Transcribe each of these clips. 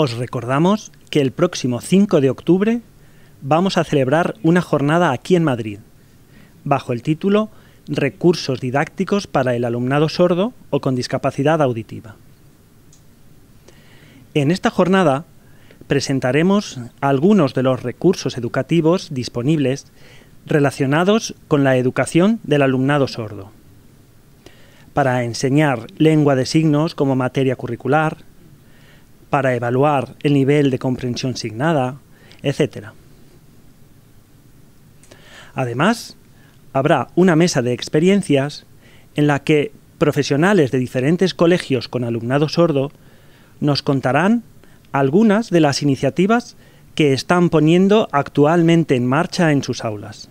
Os recordamos que el próximo 5 de octubre vamos a celebrar una jornada aquí en Madrid, bajo el título Recursos didácticos para el alumnado sordo o con discapacidad auditiva. En esta jornada presentaremos algunos de los recursos educativos disponibles relacionados con la educación del alumnado sordo, para enseñar lengua de signos como materia curricular, para evaluar el nivel de comprensión signada, etc. Además, habrá una mesa de experiencias en la que profesionales de diferentes colegios con alumnado sordo nos contarán algunas de las iniciativas que están poniendo actualmente en marcha en sus aulas.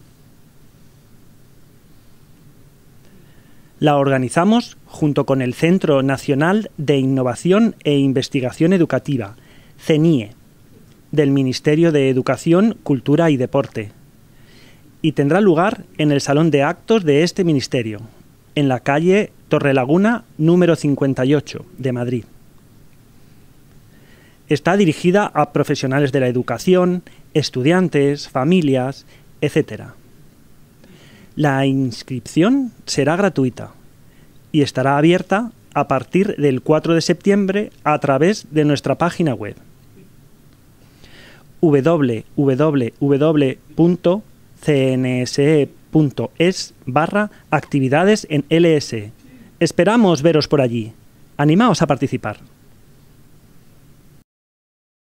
La organizamos junto con el Centro Nacional de Innovación e Investigación Educativa, CENIE, del Ministerio de Educación, Cultura y Deporte, y tendrá lugar en el Salón de Actos de este Ministerio, en la calle Torrelaguna número 58 de Madrid. Está dirigida a profesionales de la educación, estudiantes, familias, etc. La inscripción será gratuita y estará abierta a partir del 4 de septiembre a través de nuestra página web www.cnse.es barra actividades en LS. E. Esperamos veros por allí. Animaos a participar.